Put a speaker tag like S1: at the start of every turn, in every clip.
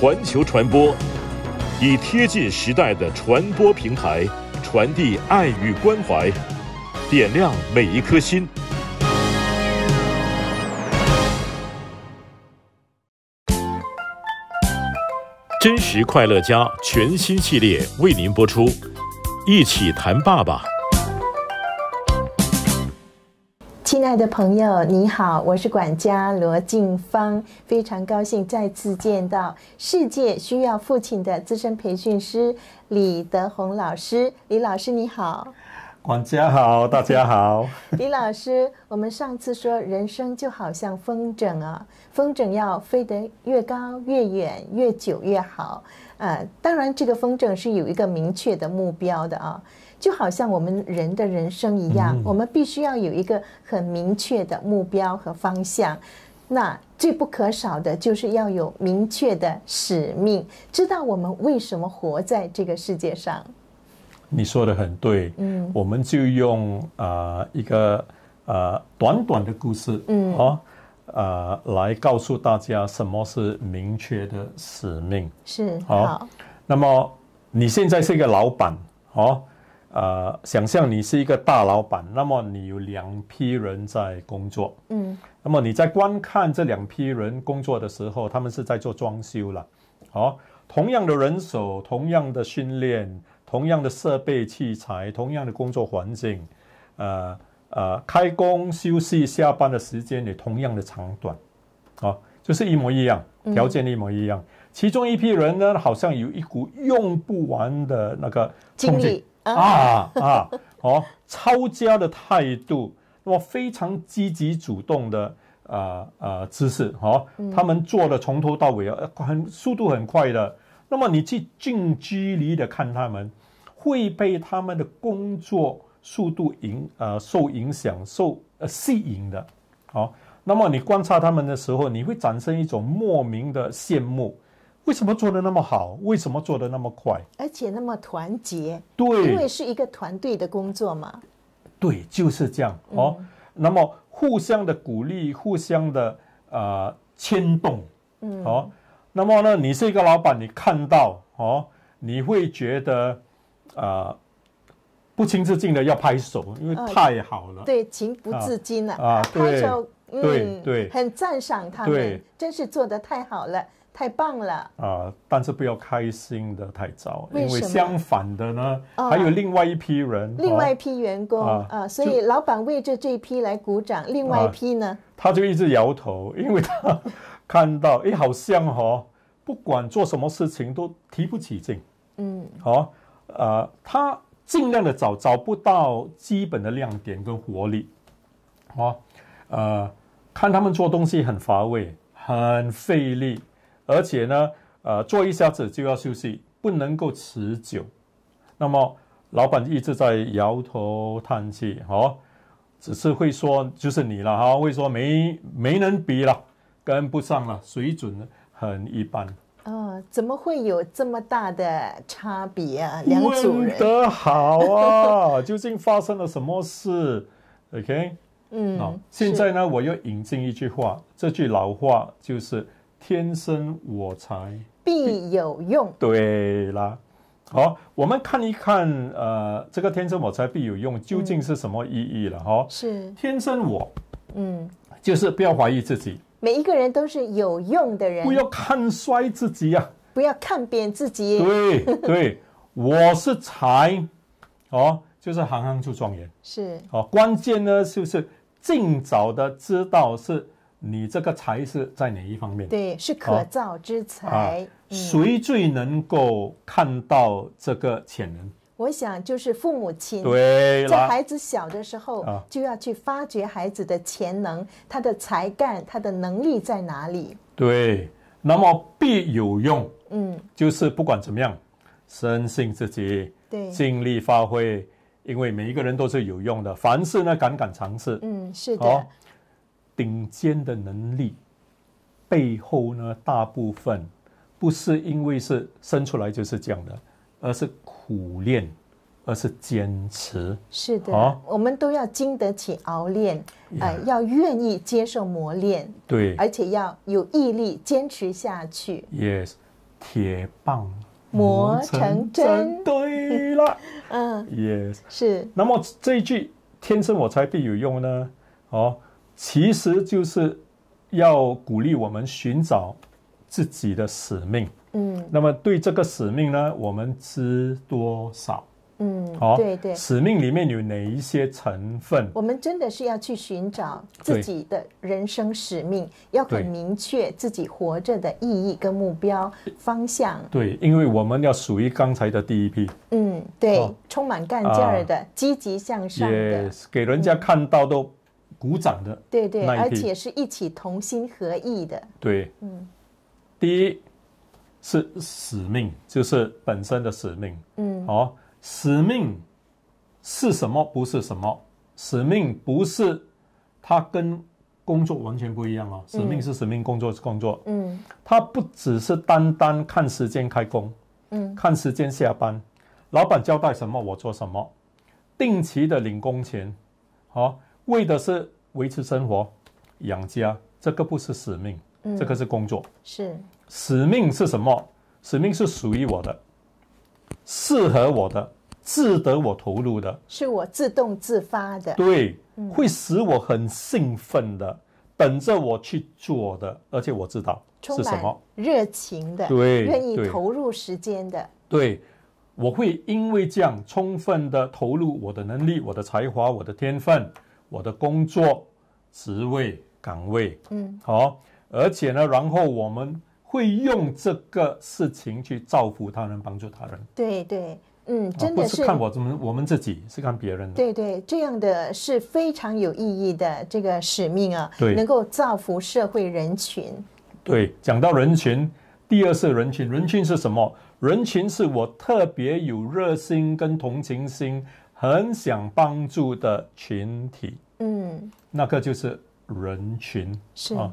S1: 环球传播，以贴近时代的传播平台，传递爱与关怀，点亮每一颗心。真实快乐家全新系列为您播出，一起谈爸爸。
S2: 亲爱的朋友，你好，我是管家罗静芳，非常高兴再次见到世界需要父亲的资深培训师李德宏老师。李老师你好，
S1: 管家好，大家好。
S2: 李老师，我们上次说人生就好像风筝啊，风筝要飞得越高、越远、越久越好。呃，当然这个风筝是有一个明确的目标的啊。就好像我们人的人生一样，我们必须要有一个很明确的目标和方向。那最不可少的就是要有明确的使命，知道我们为什么活在这个世界上。
S1: 你说的很对，嗯，我们就用呃一个呃短短的故事，嗯，哦，呃，来告诉大家什么是明确的使命。
S2: 是好，
S1: 那么你现在是一个老板，哦。呃，想象你是一个大老板，那么你有两批人在工作，嗯，那么你在观看这两批人工作的时候，他们是在做装修了。好，同样的人手，同样的训练，同样的设备器材，同样的工作环境，呃呃，开工、休息、下班的时间也同样的长短，就是一模一样，条件一模一样。其中一批人呢，好像有一股用不完的那个精力。啊啊！哦，抄家的态度，那么非常积极主动的呃呃姿势，好，他们做的从头到尾啊，很速度很快的。那么你去近距离的看他们，会被他们的工作速度影呃受影响，受呃吸引的。好，那么你观察他们的时候，你会产生一种莫名的羡慕。为什么做的那么好？为什么做的那么快？
S2: 而且那么团结？对，因为是一个团队的工作嘛。
S1: 对，就是这样哦。那么互相的鼓励，互相的呃牵动，嗯，好。那么呢，你是一个老板，你看到哦，你会觉得，呃，不情自禁的要拍手，因为太好了。对，
S2: 情不自禁了啊，拍手，对对，很赞赏他们，真是做的太好了。太棒了
S1: 啊！但是不要开心的太早，因为相反的呢，还有另外一批人，另外一
S2: 批员工啊，所以老板为着这一批来鼓掌，另外一批呢，
S1: 他就一直摇头，因为他看到 哎，好像哈，不管做什么事情都提不起劲，嗯，好，呃，他尽量的找找不到基本的亮点跟活力，啊，呃，看他们做东西很乏味，很费力。而且呢，呃，做一下子就要休息，不能够持久。那么，老板一直在摇头叹气，哦，只是会说就是你了哈，会说没没人比了，跟不上了，水准很一般。
S2: 哦，怎么会有这么大的差别啊？两组人问
S1: 得好啊，究竟发生了什么事？OK，嗯，那现在呢，我要引进一句话，这句老话就是。天生我材
S2: 必有用，
S1: 对啦。好，我们看一看，呃，这个“天生我材必有用”究竟是什么意义了？哈，是天生我，嗯，就是不要怀疑自己，
S2: 每一个人都是有用的人，不要
S1: 看衰自己啊，
S2: 不要看扁自己。对对，
S1: 我是才，哦，就是行行出状元，是哦。关键呢，就是尽早的知道是。你这个才是在哪一方面？
S2: 对，是可造之才。啊，谁
S1: 最能够看到这个潜能？
S2: 我想就是父母亲。对，在孩子小的时候就要去发掘孩子的潜能，他的才干、他的能力在哪里？
S1: 对，那么必有用。嗯，就是不管怎么样，深信自己，对，尽力发挥，因为每一个人都是有用的，凡事呢，敢敢尝试。嗯，是的。顶尖的能力背后呢，大部分不是因为是生出来就是这样的，而是苦练，而是坚持。
S2: 是的，我们都要经得起熬练，哎，要愿意接受磨练，对，而且要有毅力坚持下去。
S1: Yes，铁棒
S2: 磨成针，对了，嗯，s 是。那么这
S1: 一句“天生我材必有用”呢？哦。其实就是要鼓励我们寻找自己的使命。嗯，那么对这个使命呢，我们知多少？
S2: 嗯，好，对对。使
S1: 命里面有哪一些成分？
S2: 我们真的是要去寻找自己的人生使命，要很明确自己活着的意义跟目标方向。
S1: 对，因为我们要属于刚才的第一批。
S2: 嗯，对，充满干劲儿的，积极向上
S1: 的，给人家看到都。鼓掌的，
S2: 对对，而且是一起同心合意的。对，嗯，
S1: 第一是使命，就是本身的使命。嗯，好，使命是什么？不是什么？使命不是它跟工作完全不一样啊。使命是使命，工作是工作。嗯，它不只是单单看时间开工，嗯，看时间下班，老板交代什么我做什么，定期的领工钱，好。为的是维持生活、养家，这个不是使命，这个是工作。是使命是什么？使命是属于我的，适合我的，值得我投入的，
S2: 是我自动自发的。对，会
S1: 使我很兴奋的，等着我去做的，而且我知道是什么
S2: 热情的，对，愿意投入时间的。
S1: 对，我会因为这样充分的投入我的能力、我的才华、我的天分。我的工作、职位、岗位，嗯，好，而且呢，然后我们会用这个事情去造福他人，帮助他人。
S2: 对对，嗯，真的是看我
S1: 怎么，我们自己是看别人的。
S2: 对对，这样的是非常有意义的这个使命啊，对，能够造福社会人群。
S1: 对，讲到人群，第二是人群，人群是什么？人群是我特别有热心跟同情心。很想帮助的群体，嗯，那个就是人群，是啊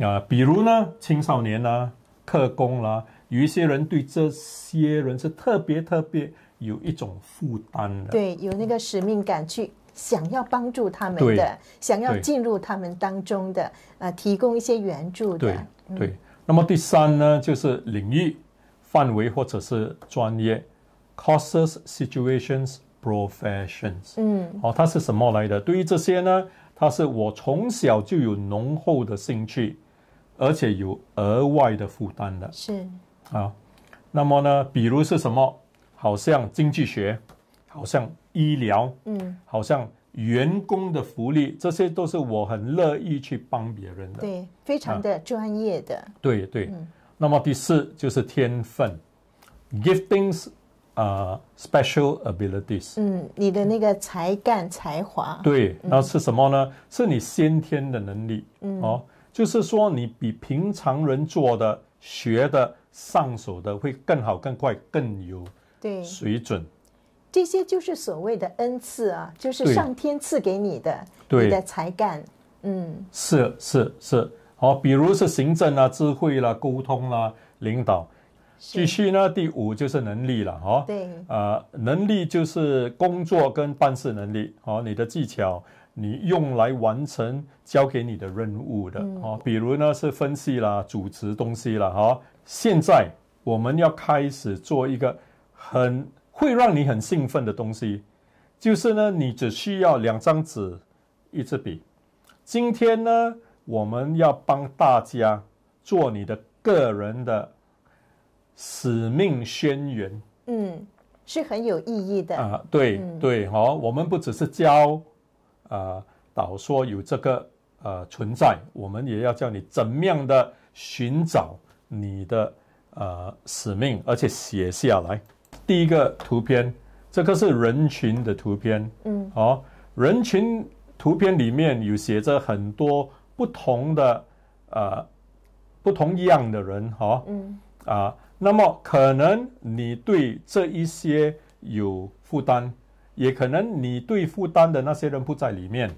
S1: 啊，比如呢，青少年啦，特工啦，有一些人对这些人是特别特别有一种负担的，
S2: 对，有那个使命感，去想要帮助他们的，想要进入他们当中的，啊，提供一些援助的，对。
S1: 那么第三呢，就是领域范围或者是专业，causes situations。professions，嗯，哦，它是什么来的？对于这些呢，它是我从小就有浓厚的兴趣，而且有额外的负担的。是，啊，那么呢，比如是什么？好像经济学，好像医疗，嗯，好像员工的福利，这些都是我很乐意去帮别人的。
S2: 对，非常的专业的。
S1: 对对。那么第四就是天分，giftings。啊，special abilities。
S2: 嗯，你的那个才干、才华。对，
S1: 然后是什么呢？是你先天的能力嗯，哦，就是说你比平常人做的、学的、上手的会更好、更快、更有对水准。
S2: 这些就是所谓的恩赐啊，就是上天赐给你的你的才干。嗯，
S1: 是是是，哦，比如是行政啊、智慧啦、沟通啦、领导。继续呢，第五就是能力了，哦，对，呃，能力就是工作跟办事能力，哦，你的技巧，你用来完成交给你的任务的，哦，比如呢是分析啦，组织东西了，哈。现在我们要开始做一个很会让你很兴奋的东西，就是呢，你只需要两张纸，一支笔。今天呢，我们要帮大家做你的个人的。使命宣言，
S2: 嗯，是很有意义的啊。
S1: 对对，哦，我们不只是教，呃，导说有这个呃存在，我们也要教你怎么样的寻找你的呃使命，而且写下来。第一个图片，这个是人群的图片，嗯，哦，人群图片里面有写着很多不同的呃不同一样的人，哈，嗯，啊。那么可能你对这一些有负担，也可能你对负担的那些人不在里面。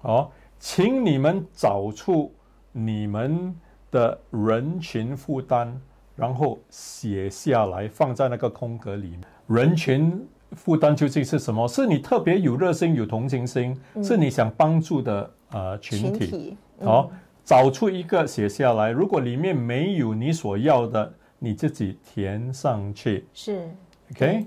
S1: 好，请你们找出你们的人群负担，然后写下来放在那个空格里面。人群负担究竟是什么？是你特别有热心、有同情心，是你想帮助的呃群体。群体。好，找出一个写下来。如果里面没有你所要的。你自己填上去是 OK。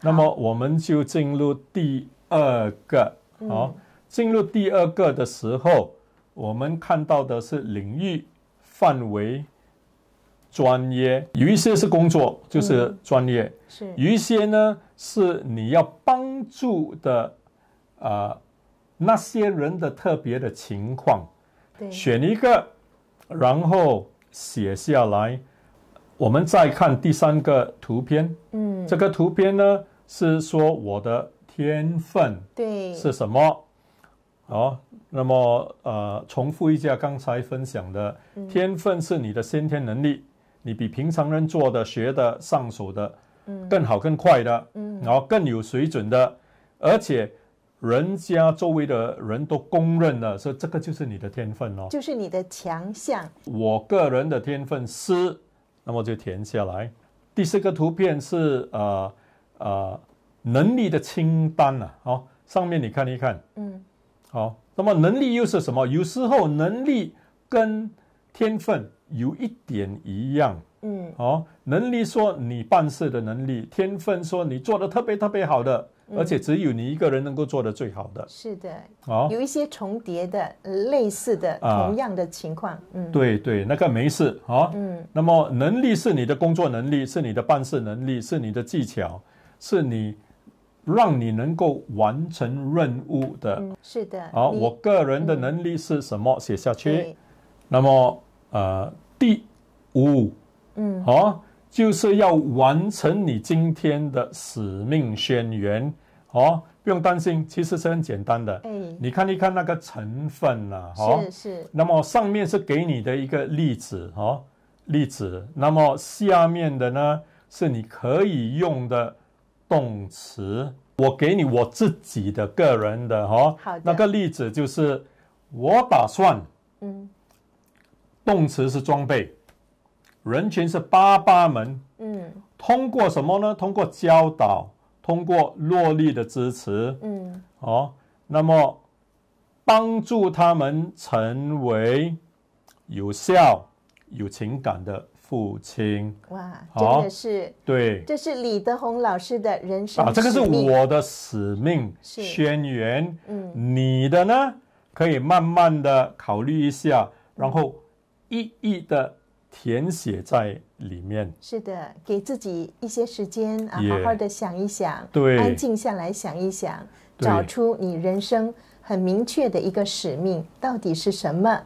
S1: 那么我们就进入第二个，好，进入第二个的时候，我们看到的是领域、范围、专业，有一些是工作，就是专业；是，有一些呢是你要帮助的，呃，那些人的特别的情况，选一个，然后写下来。我们再看第三个图片，嗯，这个图片呢是说我的天分，对，是什么？哦，那么呃，重复一下刚才分享的，天分是你的先天能力，你比平常人做的、学的、上手的，嗯，更好、更快的，嗯，然后更有水准的，而且人家周围的人都公认了，说这个就是你的天分哦，就
S2: 是你的强项。
S1: 我个人的天分是。那么就填下来。第四个图片是呃呃能力的清单呐，好，上面你看一看，嗯，好，那么能力又是什么？有时候能力跟天分有一点一样，嗯，好，能力说你办事的能力，天分说你做的特别特别好的。而且只有你一个人能够做的最好的是的，哦，有
S2: 一些重叠的、类似的、同样的情况，嗯，
S1: 对对，那个没事，哦，嗯，那么能力是你的工作能力，是你的办事能力，是你的技巧，是你让你能够完成任务的，
S2: 是的，好，我
S1: 个人的能力是什么？写下去，那么呃，第五，嗯，好。就是要完成你今天的使命宣言，哦，不用担心，其实是很简单的。嗯，你看一看那个成分呐，哈，是是。那么上面是给你的一个例子，哈，例子。那么下面的呢，是你可以用的动词。我给你我自己的个人的，哈，好的。那个例子就是我打算，嗯，动词是装备。人群是八八门，嗯，通过什么呢？通过教导，通过落力的支持，嗯，哦，那么帮助他们成为有效、有情感的父亲。
S2: 哇，真的是对，这是李德宏老师的人生啊，这个是我
S1: 的使命。是，言。嗯，你的呢？可以慢慢的考虑一下，然后一一的。填写在里面
S2: 是的，给自己一些时间啊，好好的想一想，对，安静下来想一想，找出你人生很明确的一个使命到底是什么？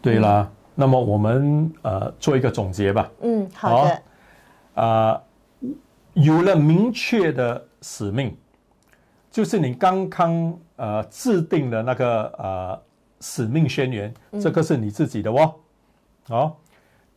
S1: 对啦，那么我们呃做一个总结吧。
S2: 嗯，好的。
S1: 啊，有了明确的使命，就是你刚刚呃制定的那个呃使命宣言，这个是你自己的哦，哦。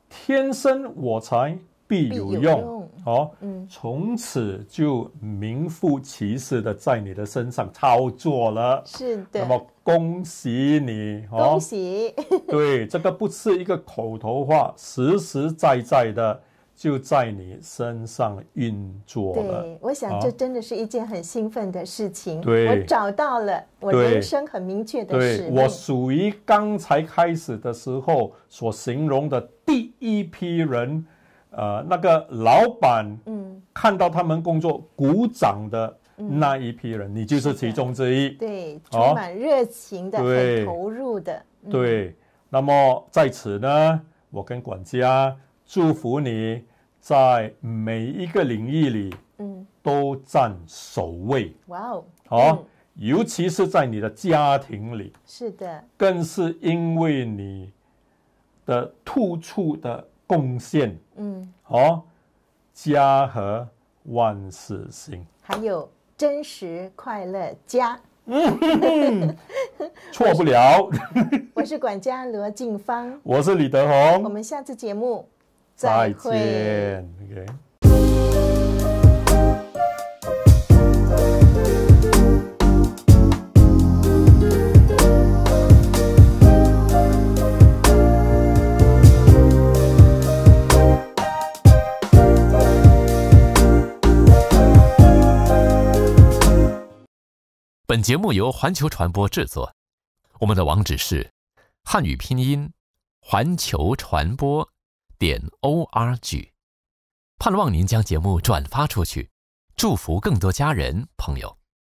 S1: 天生我材必有用，好，从此就名副其实的在你的身上操作了。是的，那么恭喜你，哦、恭
S2: 喜。
S1: 对，这个不是一个口头话，实实在在的。就在你身上运作了。对，我想这
S2: 真的是一件很兴奋的事情。对，我找到了我人生很明确的事。对我
S1: 属于刚才开始的时候所形容的第一批人，呃，那个老板嗯看到他们工作鼓掌的那一批人，你就是其中之一。
S2: 对，充满热情的，很投入的。对，
S1: 那么在此呢，我跟管家祝福你。在每一个领域里，嗯，都占首位。
S2: 哇哦！好，
S1: 尤其是在你的家庭里，是的，更是因为你的突出的贡献。嗯，好，家和万事兴，
S2: 还有真实快乐家，嗯，
S1: 错不了。
S2: 我是管家罗静芳，
S1: 我是李德宏，我
S2: 们下次节目。再见。
S1: okay. 本节目由环球传播制作，我们的网址是汉语拼音
S2: 环球传播。点 o r g，盼望您将节目转发出去，祝福更多家人朋友。